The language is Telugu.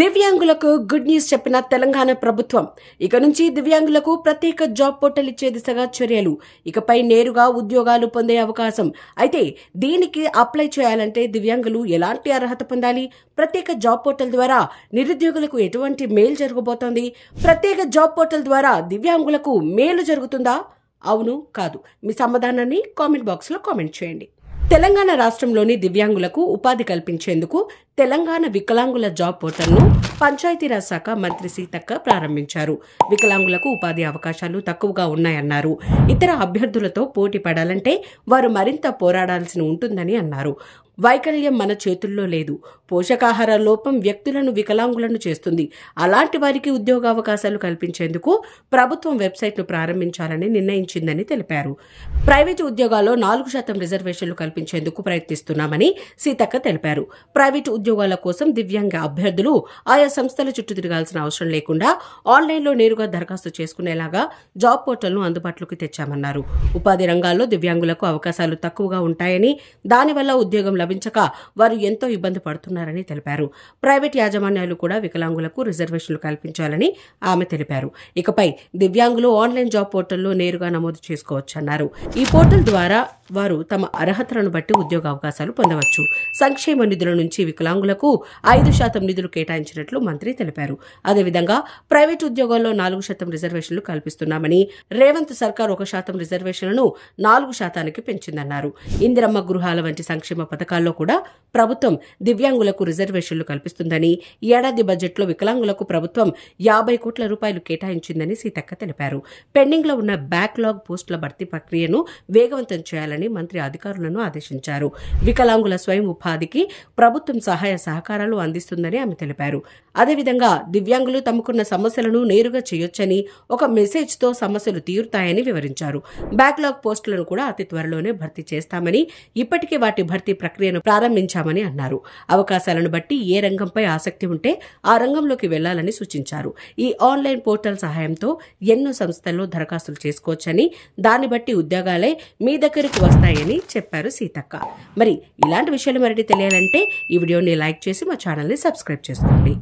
దివ్యాంగులకు గుడ్ న్యూస్ చెప్పిన తెలంగాణ ప్రభుత్వం ఇక నుంచి దివ్యాంగులకు ప్రత్యేక జాబ్ పోర్టల్ ఇచ్చే దిశగా చర్యలు ఇకపై నేరుగా ఉద్యోగాలు పొందే అవకాశం అయితే దీనికి అప్లై చేయాలంటే దివ్యాంగులు ఎలాంటి అర్హత పొందాలి ప్రత్యేక జాబ్ పోర్టల్ ద్వారా నిరుద్యోగులకు ఎటువంటి మేలు జరగబోతోంది ప్రత్యేక జాబ్ పోర్టల్ ద్వారా దివ్యాంగులకు మేలు జరుగుతుందా అవును కాదు మీ సమాధానాన్ని కామెంట్ బాక్స్లో కామెంట్ చేయండి తెలంగాణ రాష్ట్రంలోని దివ్యాంగులకు ఉపాధి కల్పించేందుకు తెలంగాణ వికలాంగుల జాబ్ పోర్టల్ను పంచాయతీరాజ్ శాఖ మంత్రి సీతక్క ప్రారంభించారు వికలాంగులకు ఉపాధి అవకాశాలు తక్కువగా ఉన్నాయన్నారు ఇతర అభ్యర్థులతో పోటీ పడాలంటే వారు మరింత పోరాడాల్సి ఉంటుందని అన్నారు వైకల్యం మన చేతుల్లో లేదు పోషకాహార లోపం వ్యక్తులను వికలాంగులను చేస్తుంది అలాంటి వారికి ఉద్యోగావకాశాలు కల్పించేందుకు ప్రభుత్వం వెబ్సైట్ను ప్రారంభించాలని నిర్ణయించిందని తెలిపారు ప్రైవేటు ఉద్యోగాల్లో నాలుగు శాతం రిజర్వేషన్లు కల్పించేందుకు ప్రయత్నిస్తున్నామని సీతక్క తెలిపారు ప్రైవేటు ఉద్యోగాల కోసం దివ్యాంగ అభ్యర్థులు ఆయా సంస్థల చుట్టూ తిరగాల్సిన అవసరం లేకుండా ఆన్లైన్లో నేరుగా దరఖాస్తు చేసుకునేలాగా జాబ్ పోర్టల్ను అందుబాటులోకి తెచ్చామన్నారు ఉపాధి రంగాల్లో దివ్యాంగులకు అవకాశాలు తక్కువగా ఉంటాయని దానివల్ల ఉద్యోగం లభించక వారు ఎంతో ఇబ్బంది పడుతున్నారని తెలిపారు ప్రైవేట్ యాజమాన్యాలు కూడా వికలాంగులకు రిజర్వేషన్లు కల్పించాలని ఆమె తెలిపారు ఇకపై దివ్యాంగులు ఆన్లైన్ జాబ్ పోర్టల్లో నేరుగా నమోదు చేసుకోవచ్చన్నారు ఈ పోర్టల్ ద్వారా వారు తమ అర్హతలను బట్టి ఉద్యోగ అవకాశాలు పొందవచ్చు సంక్షేమ నిధుల నుంచి వికలాంగులకు ఐదు శాతం నిధులు కేటాయించినట్లు మంత్రి తెలిపారు అదేవిధంగా ప్రైవేటు ఉద్యోగాల్లో నాలుగు శాతం రిజర్వేషన్లు కల్పిస్తున్నామని రేవంత్ సర్కార్ ఒక శాతం రిజర్వేషన్లను నాలుగు శాతానికి పెంచిందన్నారు ఇందిరమ్మ గృహాల వంటి సంక్షేమ పథకాల్లో కూడా ప్రభుత్వం దివ్యాంగులకు రిజర్వేషన్లు కల్పిస్తుందని ఏడాది బడ్జెట్లో వికలాంగులకు ప్రభుత్వం యాభై కోట్ల రూపాయలు కేటాయించిందని సీతక్క తెలిపారు పెండింగ్లో ఉన్న బ్యాక్లాగ్ పోస్టుల భర్తీ ప్రక్రియను వేగవంతం చేయాలని చేయాలని మంత్రి అధికారులను ఆదేశించారు వికలాంగుల స్వయం ఉపాధికి ప్రభుత్వం సహాయ సహకారాలు అందిస్తుందని ఆమె తెలిపారు అదేవిధంగా దివ్యాంగులు తమకున్న సమస్యలను నేరుగా చేయొచ్చని ఒక మెసేజ్తో సమస్యలు తీరుతాయని వివరించారు బ్యాక్లాగ్ పోస్టులను కూడా అతి త్వరలోనే భర్తీ చేస్తామని ఇప్పటికే వాటి భర్తీ ప్రక్రియను ప్రారంభించామని అన్నారు అవకాశాలను బట్టి ఏ రంగంపై ఆసక్తి ఉంటే ఆ రంగంలోకి వెళ్లాలని సూచించారు ఈ ఆన్లైన్ పోర్టల్ సహాయంతో ఎన్నో సంస్థల్లో దరఖాస్తులు చేసుకోవచ్చని దాన్ని బట్టి ఉద్యోగాలే మీ దగ్గరకు వస్తాయని చెప్పారు సీతక్క మరి ఇలాంటి విషయాలు మరిటి తెలియాలంటే ఈ వీడియోని లైక్ చేసి మా ఛానల్ని సబ్స్క్రైబ్ చేసుకోండి